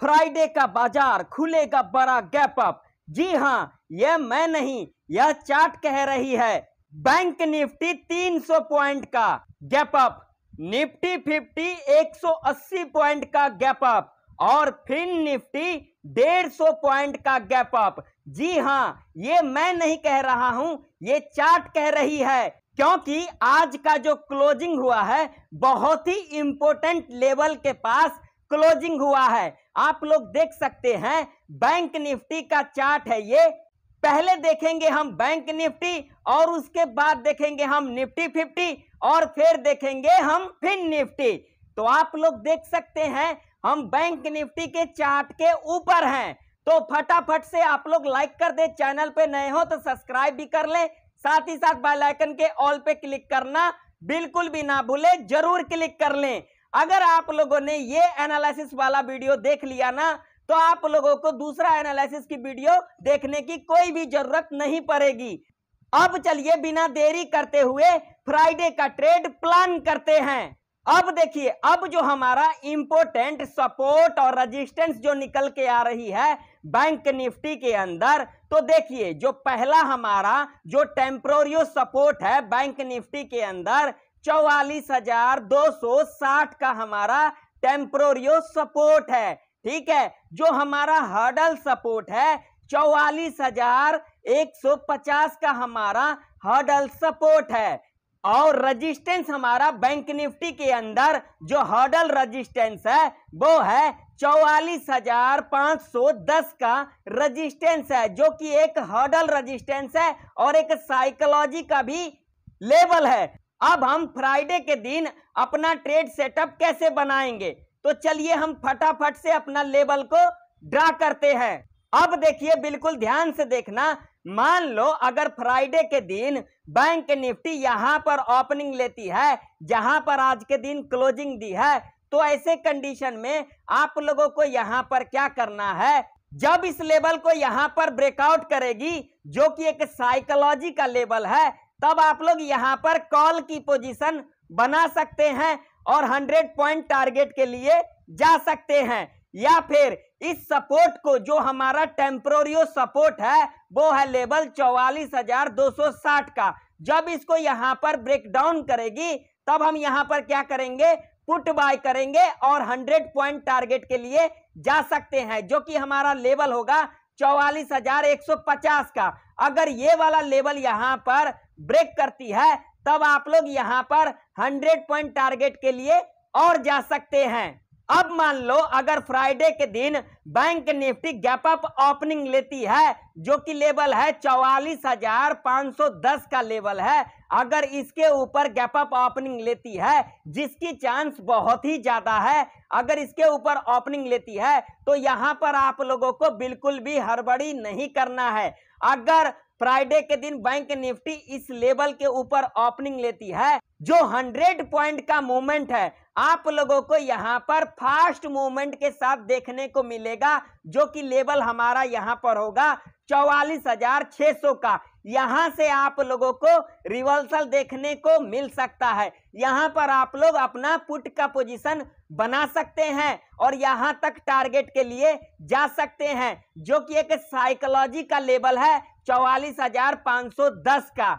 Friday का बाजार खुलेगा बड़ा गैप अप जी हाँ यह मैं नहीं यह चार्ट कह रही है बैंक निफ्टी 300 पॉइंट का गैप अप निफ्टी 50 180 पॉइंट का गैप अप और फिन निफ्टी 150 पॉइंट का गैप अप जी हाँ ये मैं नहीं कह रहा हूँ ये चार्ट कह रही है क्योंकि आज का जो क्लोजिंग हुआ है बहुत ही इम्पोर्टेंट लेवल के पास क्लोजिंग हुआ है आप लोग देख सकते हैं बैंक निफ्टी का चार्ट है ये पहले देखेंगे हम बैंक निफ्टी और उसके बाद देखेंगे हम निफ्टी फिफ्टी और फिर देखेंगे हम फिन निफ्टी तो आप लोग देख सकते हैं हम बैंक निफ्टी के चार्ट के ऊपर हैं तो फटाफट से आप लोग लाइक कर दे चैनल पे नए हो तो सब्सक्राइब भी कर ले साथ ही साथ बेल आइकन के ऑल पे क्लिक करना बिल्कुल भी ना भूले जरूर क्लिक कर लें अगर आप लोगों ने ये एनालिसिस वाला वीडियो देख लिया ना तो आप लोगों को दूसरा एनालिसिस की वीडियो देखने की कोई भी जरूरत नहीं पड़ेगी अब चलिए बिना देरी करते हुए फ्राइडे का ट्रेड प्लान करते हैं अब देखिए अब जो हमारा इंपोर्टेंट सपोर्ट और रेजिस्टेंस जो निकल के आ रही है बैंक निफ्टी के अंदर तो देखिए जो पहला हमारा जो टेम्प्रोरियो सपोर्ट है बैंक निफ्टी के अंदर चौवालीस हजार दो सौ साठ का हमारा टेम्प्रोरियो सपोर्ट है ठीक है जो हमारा हर्डल सपोर्ट है चौवालीस हजार एक सौ पचास का हमारा हर्डल सपोर्ट है और रेजिस्टेंस हमारा बैंक निफ्टी के अंदर जो हर्डल रेजिस्टेंस है वो है चौवालीस हजार पांच सौ दस का रेजिस्टेंस है जो कि एक हर्डल रेजिस्टेंस है और एक साइकोलॉजी का भी लेवल है अब हम फ्राइडे के दिन अपना ट्रेड सेटअप कैसे बनाएंगे तो चलिए हम फटाफट से अपना लेवल को ड्रा करते हैं अब देखिए बिल्कुल ध्यान से देखना मान लो अगर फ्राइडे के दिन बैंक निफ्टी यहाँ पर ओपनिंग लेती है जहां पर आज के दिन क्लोजिंग दी है तो ऐसे कंडीशन में आप लोगों को यहाँ पर क्या करना है जब इस लेवल को यहाँ पर ब्रेकआउट करेगी जो कि एक साइकोलॉजी का लेवल है तब आप लोग यहाँ पर कॉल की पोजीशन बना सकते हैं और 100 पॉइंट टारगेट के लिए जा सकते हैं या फिर इस सपोर्ट को जो हमारा टेम्प्रोरियो सपोर्ट है वो है लेवल 44,260 का जब इसको यहाँ पर ब्रेक डाउन करेगी तब हम यहाँ पर क्या करेंगे पुट बाय करेंगे और 100 पॉइंट टारगेट के लिए जा सकते हैं जो कि हमारा लेवल होगा चौवालीस का अगर ये वाला लेवल यहाँ पर ब्रेक करती है तब आप लोग यहाँ पर 100 पॉइंट टारगेट के लिए और जा सकते हैं अब मान लो अगर फ्राइडे के दिन bank Nifty gap up opening लेती है जो कि लेवल है चौवालीस हजार पांच सौ दस का लेवल है अगर इसके ऊपर गैप अप ओपनिंग लेती है जिसकी चांस बहुत ही ज्यादा है अगर इसके ऊपर ओपनिंग लेती है तो यहाँ पर आप लोगों को बिल्कुल भी हड़बड़ी नहीं करना है अगर फ्राइडे के दिन बैंक निफ्टी इस लेवल के ऊपर ओपनिंग लेती है जो 100 पॉइंट का मूवमेंट है आप लोगों को यहाँ पर फास्ट मूवमेंट के साथ देखने को मिलेगा जो कि लेवल हमारा यहाँ पर होगा चौवालीस हजार छह सौ का यहाँ से आप लोगों को रिवर्सल देखने को मिल सकता है यहाँ पर आप लोग अपना पुट का पोजीशन बना सकते हैं और यहाँ तक टारगेट के लिए जा सकते हैं जो कि एक साइकोलॉजी का लेवल है चौवालीस हजार सौ दस का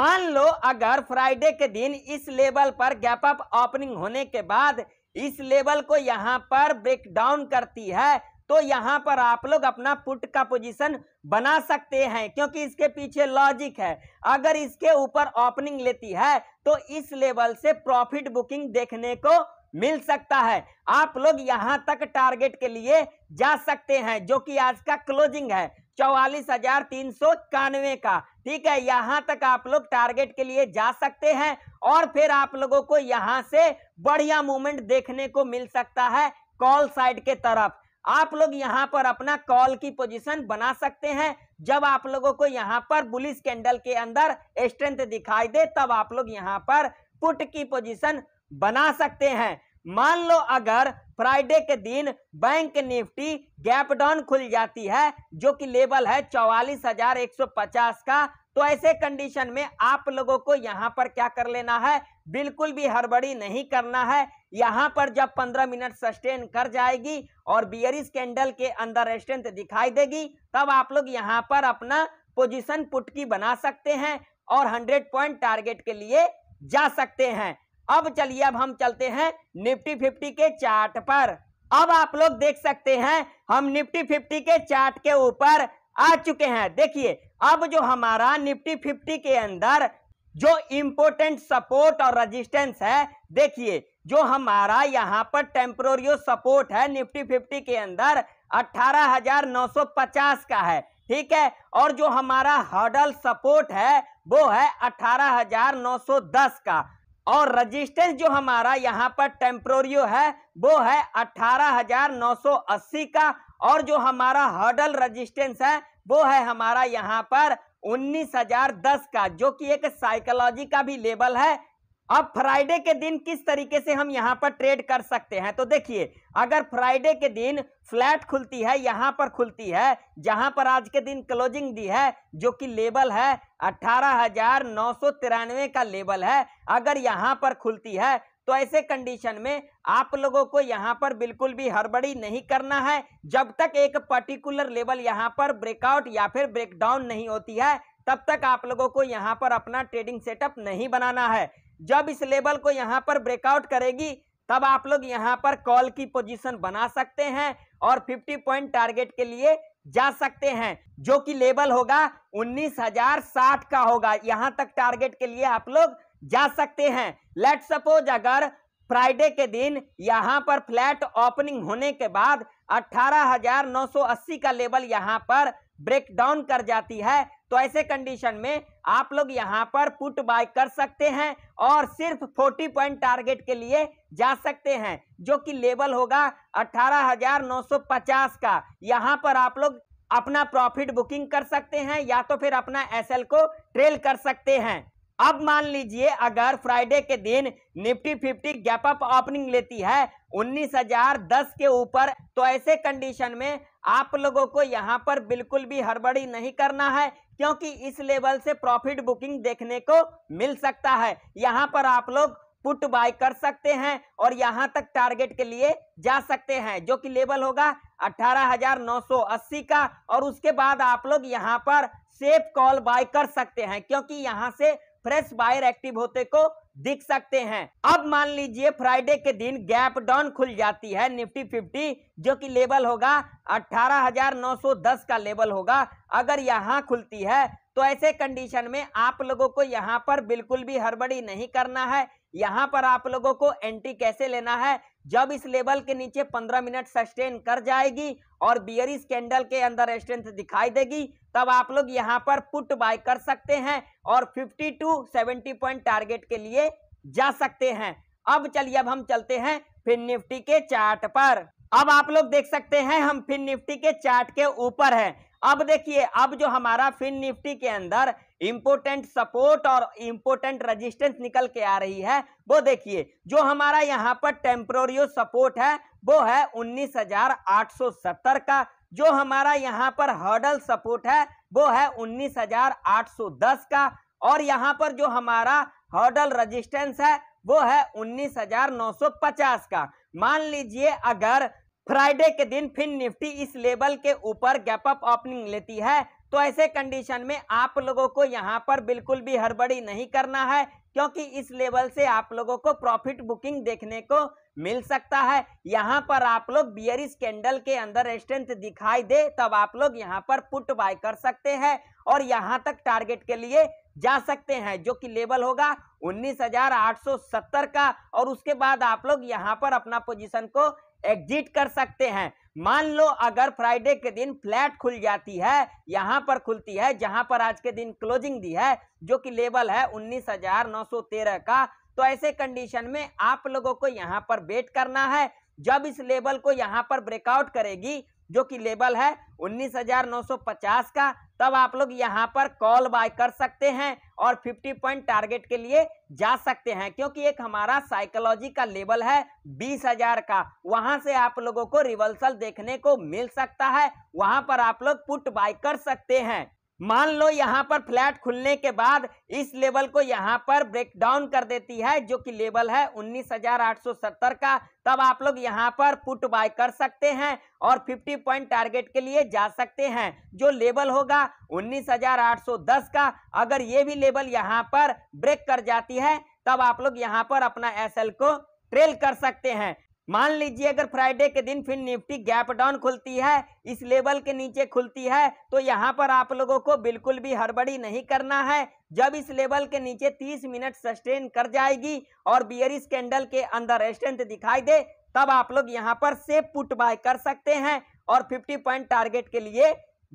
मान लो अगर फ्राइडे के दिन इस लेवल पर गैप अप ओपनिंग होने के बाद इस लेवल को यहाँ पर ब्रेक डाउन करती है तो यहां पर आप लोग अपना पुट का पोजीशन बना सकते हैं क्योंकि इसके पीछे लॉजिक है अगर इसके ऊपर ओपनिंग लेती है तो इस लेवल से प्रॉफिट बुकिंग देखने को मिल सकता है आप लोग यहां तक टारगेट के लिए जा सकते हैं जो कि आज का क्लोजिंग है चौवालीस हजार तीन सौ इक्यानवे का ठीक है यहां तक आप लोग टारगेट के लिए जा सकते हैं और फिर आप लोगों को यहां से बढ़िया मूवमेंट देखने को मिल सकता है कॉल साइड के तरफ आप लोग यहाँ पर अपना कॉल की पोजीशन बना सकते हैं जब आप लोगों को यहाँ पर बुलिस कैंडल के अंदर स्ट्रेंथ दिखाई दे तब आप लोग यहाँ पर पुट की पोजीशन बना सकते हैं मान लो अगर फ्राइडे के दिन बैंक निफ्टी गैप डाउन खुल जाती है जो कि लेवल है चौवालीस हजार एक सौ पचास का तो ऐसे कंडीशन में आप लोगों को यहाँ पर क्या कर लेना है बिल्कुल भी हड़बड़ी नहीं करना है यहाँ पर जब 15 मिनट सस्टेन कर जाएगी और बियरिस कैंडल के अंदर स्ट्रेंथ दिखाई देगी तब आप लोग यहाँ पर अपना पोजीशन पुट की बना सकते हैं और 100 पॉइंट टारगेट के लिए जा सकते हैं अब चलिए अब हम चलते हैं निफ्टी फिफ्टी के चार्ट पर अब आप लोग देख सकते हैं हम निफ्टी फिफ्टी के चार्ट के ऊपर आ चुके हैं देखिए अब जो हमारा निफ्टी फिफ्टी के अंदर जो इम्पोर्टेंट सपोर्ट और रजिस्टेंस है देखिए जो हमारा यहाँ पर टेम्प्रोरियो सपोर्ट है निफ्टी फिफ्टी के अंदर 18,950 का है ठीक है और जो हमारा हडल सपोर्ट है वो है 18,910 का और रजिस्टेंस जो हमारा यहाँ पर टेम्प्रोरियो है वो है 18,980 का और जो हमारा हडल रजिस्टेंस है वो है हमारा यहाँ पर 19,010 का जो कि एक साइकोलॉजी का भी लेवल है अब फ्राइडे के दिन किस तरीके से हम यहाँ पर ट्रेड कर सकते हैं तो देखिए अगर फ्राइडे के दिन फ्लैट खुलती है यहां पर खुलती है जहां पर आज के दिन क्लोजिंग दी है जो कि लेबल है अठारह हजार नौ सौ तिरानवे का लेबल है अगर यहां पर खुलती है तो ऐसे कंडीशन में आप लोगों को यहाँ पर बिल्कुल भी हड़बड़ी नहीं करना है जब तक एक पर्टिकुलर लेवल यहाँ पर ब्रेकआउट या फिर ब्रेकडाउन नहीं होती है तब तक आप लोगों को यहाँ पर अपना ट्रेडिंग सेटअप नहीं बनाना है जब इस लेवल को यहाँ पर ब्रेकआउट करेगी तब आप लोग यहाँ पर कॉल की पोजीशन बना सकते हैं और 50 पॉइंट टारगेट के लिए जा सकते हैं जो कि लेवल होगा 19,060 का होगा यहाँ तक टारगेट के लिए आप लोग जा सकते हैं लेट सपोज अगर फ्राइडे के दिन यहाँ पर फ्लैट ओपनिंग होने के बाद 18,980 का लेवल यहाँ पर ब्रेक डाउन कर जाती है तो ऐसे कंडीशन में आप लोग यहाँ पर पुट बाय कर सकते हैं और सिर्फ 40 पॉइंट टारगेट के लिए जा सकते हैं जो कि लेवल होगा 18,950 का यहाँ पर आप लोग अपना प्रॉफिट बुकिंग कर सकते हैं या तो फिर अपना एसएल को ट्रेल कर सकते हैं अब मान लीजिए अगर फ्राइडे के दिन Nifty fifty gap up opening लेती है उन्नीस हजार दस के ऊपर तो ऐसे कंडीशन में आप लोगों को यहाँ पर बिल्कुल भी हड़बड़ी नहीं करना है क्योंकि इस लेवल से प्रॉफिट बुकिंग देखने को मिल सकता है यहाँ पर आप लोग पुट बाय कर सकते हैं और यहाँ तक टारगेट के लिए जा सकते हैं जो कि लेवल होगा 18,980 का और उसके बाद आप लोग यहाँ पर सेफ कॉल बाय कर सकते हैं क्योंकि यहाँ से फ्रेश बायर एक्टिव होते को दिख सकते हैं अब मान लीजिए फ्राइडे के दिन गैप डाउन खुल जाती है निफ्टी 50 जो कि लेवल होगा 18,910 का लेवल होगा अगर यहाँ खुलती है तो ऐसे कंडीशन में आप लोगों को यहाँ पर बिल्कुल भी हड़बड़ी नहीं करना है यहाँ पर आप लोगों को एंट्री कैसे लेना है जब इस लेवल के नीचे 15 मिनट सस्टेन कर जाएगी और बियरिस कैंडल के अंदर स्ट्रेंथ दिखाई देगी तब आप लोग यहाँ पर पुट बाय कर सकते हैं और 50 टू 70 पॉइंट टारगेट के लिए जा सकते हैं अब चलिए अब हम चलते हैं फिन निफ्टी के चार्ट पर अब आप लोग देख सकते हैं हम फिन निफ्टी के चार्ट के ऊपर है अब देखिए अब जो हमारा फिन निफ्टी के अंदर इंपोर्टेंट सपोर्ट और इंपोर्टेंट रेजिस्टेंस निकल के आ रही है वो देखिए जो हमारा यहाँ पर टेम्प्रोरियो सपोर्ट है वो है 19,870 का जो हमारा यहाँ पर हर्डल सपोर्ट है वो है 19,810 का और यहाँ पर जो हमारा हर्डल रेजिस्टेंस है वो है 19,950 का मान लीजिए अगर फ्राइडे के दिन फिर निफ्टी इस लेवल के ऊपर गैप अप ओपनिंग लेती है तो ऐसे कंडीशन में आप लोगों को यहाँ पर बिल्कुल भी हड़बड़ी नहीं करना है क्योंकि इस लेवल से आप लोगों को प्रॉफिट बुकिंग देखने को मिल सकता है यहाँ पर आप लोग बियरिस कैंडल के अंदर स्ट्रेंथ दिखाई दे तब आप लोग यहाँ पर पुट बाय कर सकते हैं और यहाँ तक टारगेट के लिए जा सकते हैं जो कि लेवल होगा 19,870 का और उसके बाद आप लोग यहाँ पर अपना पोजीशन को एग्जिट कर सकते हैं मान लो अगर फ्राइडे के दिन फ्लैट खुल जाती है यहाँ पर खुलती है जहां पर आज के दिन क्लोजिंग दी है जो कि लेवल है उन्नीस हजार नौ सौ तेरह का तो ऐसे कंडीशन में आप लोगों को यहाँ पर वेट करना है जब इस लेवल को यहाँ पर ब्रेकआउट करेगी जो कि लेबल है 19,950 का तब आप लोग यहाँ पर कॉल बाय कर सकते हैं और 50 पॉइंट टारगेट के लिए जा सकते हैं क्योंकि एक हमारा साइकोलॉजी का लेवल है 20,000 का वहां से आप लोगों को रिवर्सल देखने को मिल सकता है वहां पर आप लोग पुट बाय कर सकते हैं मान लो यहाँ पर फ्लैट खुलने के बाद इस लेवल को यहाँ पर ब्रेक डाउन कर देती है जो कि लेवल है 19,870 का तब आप लोग यहाँ पर पुट बाय कर सकते हैं और 50 पॉइंट टारगेट के लिए जा सकते हैं जो लेवल होगा 19,810 का अगर ये भी लेवल यहाँ पर ब्रेक कर जाती है तब आप लोग यहाँ पर अपना एसएल को ट्रेल कर सकते हैं मान लीजिए अगर फ्राइडे के दिन फिर निफ्टी गैप डाउन खुलती है इस लेवल के नीचे खुलती है तो यहाँ पर आप लोगों को बिल्कुल भी हड़बड़ी नहीं करना है जब इस लेवल के नीचे 30 मिनट सस्टेन कर जाएगी और बियरिस कैंडल के अंदर स्ट्रेंथ दिखाई दे तब आप लोग यहाँ पर सेफ पुट बाय कर सकते हैं और फिफ्टी पॉइंट टारगेट के लिए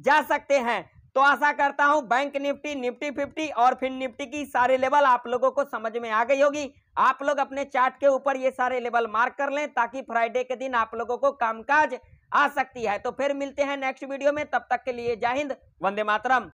जा सकते हैं तो आशा करता हूं बैंक निफ्टी निफ्टी 50 और फिर निफ्टी की सारे लेवल आप लोगों को समझ में आ गई होगी आप लोग अपने चार्ट के ऊपर ये सारे लेवल मार्क कर लें ताकि फ्राइडे के दिन आप लोगों को कामकाज आ सकती है तो फिर मिलते हैं नेक्स्ट वीडियो में तब तक के लिए जय हिंद वंदे मातरम